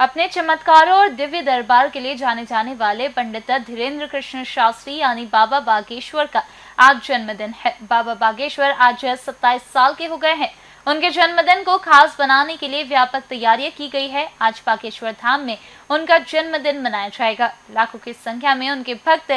अपने चमत्कारों और दिव्य दरबार के लिए जाने जाने वाले पंडित धीरेन्द्र कृष्ण शास्त्री यानी बाबा बागेश्वर का आज जन्मदिन है बाबा बागेश्वर आज सत्ताईस साल के हो गए हैं उनके जन्मदिन को खास बनाने के लिए व्यापक तैयारियां की गई है आज बागेश्वर धाम में उनका जन्मदिन मनाया जाएगा लाखों की संख्या में उनके भक्त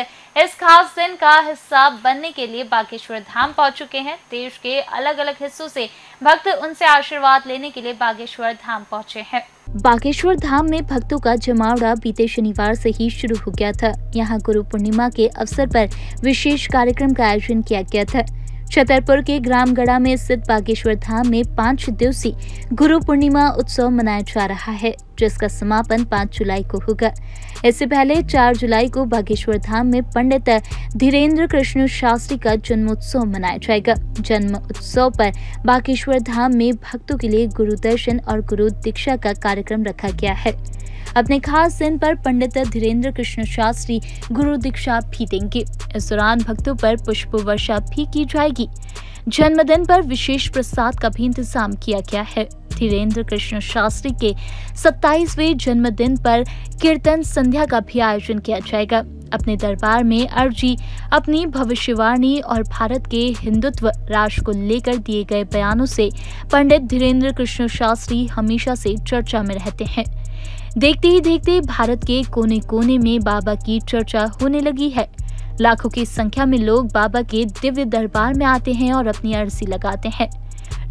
इस खास दिन का हिस्सा बनने के लिए बागेश्वर धाम पहुंच चुके हैं देश के अलग अलग हिस्सों से भक्त उनसे आशीर्वाद लेने के लिए बागेश्वर धाम पहुंचे हैं बागेश्वर धाम में भक्तों का जमावड़ा बीते शनिवार से ही शुरू हो गया था यहाँ गुरु पूर्णिमा के अवसर पर विशेष कार्यक्रम का आयोजन किया गया था छतरपुर के ग्राम में स्थित बागेश्वर धाम में पाँच दिवसीय गुरु पूर्णिमा उत्सव मनाया जा रहा है जिसका समापन 5 जुलाई को होगा इससे पहले 4 जुलाई को बागेश्वर धाम में पंडित धीरेन्द्र कृष्ण शास्त्री का जन्मोत्सव मनाया जाएगा जन्म उत्सव पर बागेश्वर धाम में भक्तों के लिए गुरु दर्शन और गुरु दीक्षा का कार्यक्रम रखा गया है अपने खास दिन पर पंडित धीरेन्द्र कृष्ण शास्त्री गुरु दीक्षा भी देंगे इस दौरान भक्तों पर पुष्प वर्षा भी की जाएगी जन्मदिन पर विशेष प्रसाद का भी इंतजाम किया गया है धीरेन्द्र कृष्ण शास्त्री के 27वें जन्मदिन पर कीर्तन संध्या का भी आयोजन किया जाएगा अपने दरबार में अर्जी अपनी भविष्यवाणी और भारत के हिंदुत्व राष्ट्र को लेकर दिए गए बयानों से पंडित धीरेन्द्र कृष्ण शास्त्री हमेशा से चर्चा में रहते हैं देखते ही देखते भारत के कोने कोने में बाबा की चर्चा होने लगी है लाखों की संख्या में लोग बाबा के दिव्य दरबार में आते हैं और अपनी अर्जी लगाते हैं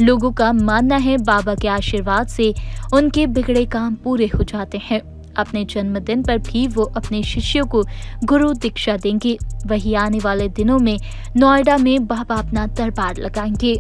लोगों का मानना है बाबा के आशीर्वाद से उनके बिगड़े काम पूरे हो जाते हैं अपने जन्मदिन पर भी वो अपने शिष्यों को गुरु दीक्षा देंगे वही आने वाले दिनों में नोएडा में बाबा अपना दरबार लगाएंगे